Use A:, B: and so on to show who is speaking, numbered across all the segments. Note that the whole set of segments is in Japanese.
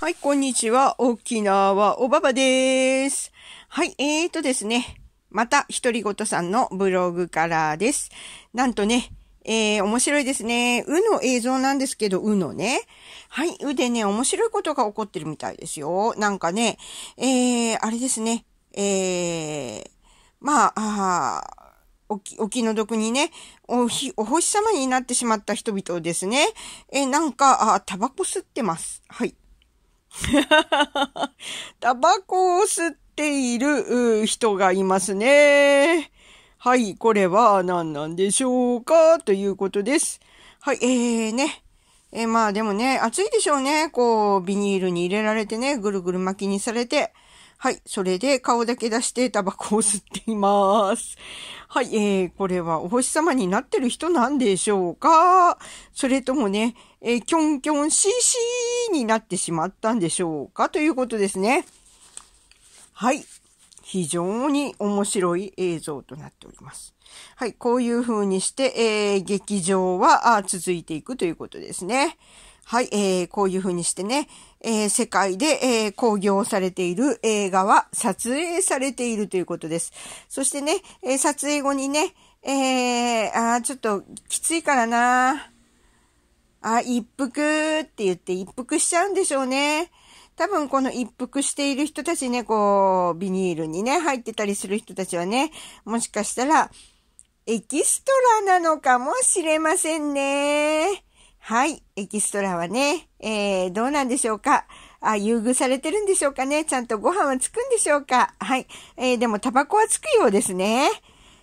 A: はい、こんにちは。沖縄おばばです。はい、えーとですね。また、ひとりごとさんのブログからです。なんとね、えー、面白いですね。うの映像なんですけど、うのね。はい、うでね、面白いことが起こってるみたいですよ。なんかね、えー、あれですね。えー、まあ、あお気、お気の毒にね、おひ、お星様になってしまった人々ですね。えー、なんか、あ、タバコ吸ってます。はい。タバコを吸っている人がいますね。はい、これは何なんでしょうかということです。はい、えーね。えー、まあでもね、暑いでしょうね。こう、ビニールに入れられてね、ぐるぐる巻きにされて。はい、それで顔だけ出してタバコを吸っています。はい、えー、これはお星様になってる人なんでしょうかそれともね、えー、キョンキョンシーシーになってしまったんでしょうかということですね。はい。非常に面白い映像となっております。はい。こういう風にして、えー、劇場は続いていくということですね。はい、えー、こういう風にしてね、えー、世界で、えー、興行されている映画は撮影されているということです。そしてね、えー、撮影後にね、えー、あちょっときついからなあ、一服って言って一服しちゃうんでしょうね。多分この一服している人たちね、こう、ビニールにね、入ってたりする人たちはね、もしかしたら、エキストラなのかもしれませんね。はい。エキストラはね、えー、どうなんでしょうか。あ、優遇されてるんでしょうかね。ちゃんとご飯はつくんでしょうか。はい。えー、でもタバコはつくようですね。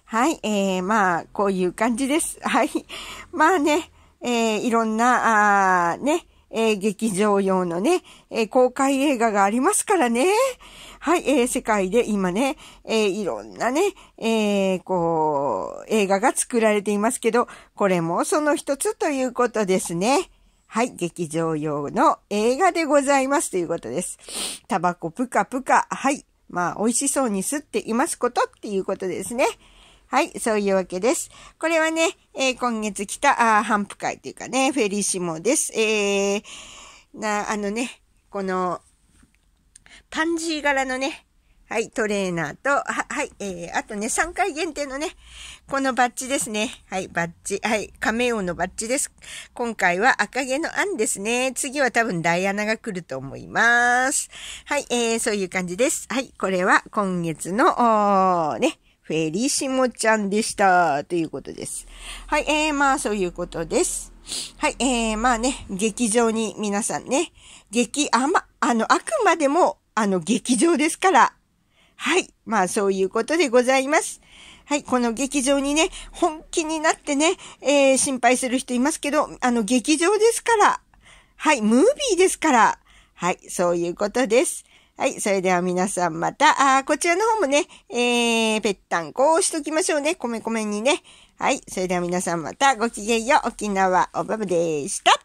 A: はい。えー、まあ、こういう感じです。はい。まあね、えー、いろんな、あね、えー、劇場用のね、えー、公開映画がありますからね。はい、えー、世界で今ね、えいろんなね、えこう、映画が作られていますけど、これもその一つということですね。はい、劇場用の映画でございますということです。タバコぷかぷか、はい、まあ、美味しそうに吸っていますことっていうことですね。はい、そういうわけです。これはね、えー、今月来た、あハンプ会というかね、フェリシモです。えー、な、あのね、この、パンジー柄のね、はい、トレーナーと、は、はい、えー、あとね、3回限定のね、このバッジですね。はい、バッジ。はい、カメオのバッジです。今回は赤毛のアンですね。次は多分ダイアナが来ると思います。はい、えー、そういう感じです。はい、これは今月の、おーね、フェリシモちゃんでした。ということです。はい、えー、まあ、そういうことです。はい、えー、まあね、劇場に皆さんね、劇、あま、あの、あくまでも、あの、劇場ですから。はい、まあ、そういうことでございます。はい、この劇場にね、本気になってね、えー、心配する人いますけど、あの、劇場ですから。はい、ムービーですから。はい、そういうことです。はい。それでは皆さんまた、あこちらの方もね、えー、ぺったんこをしときましょうね。こめこめにね。はい。それでは皆さんまたごきげんよう。沖縄おばぶでした。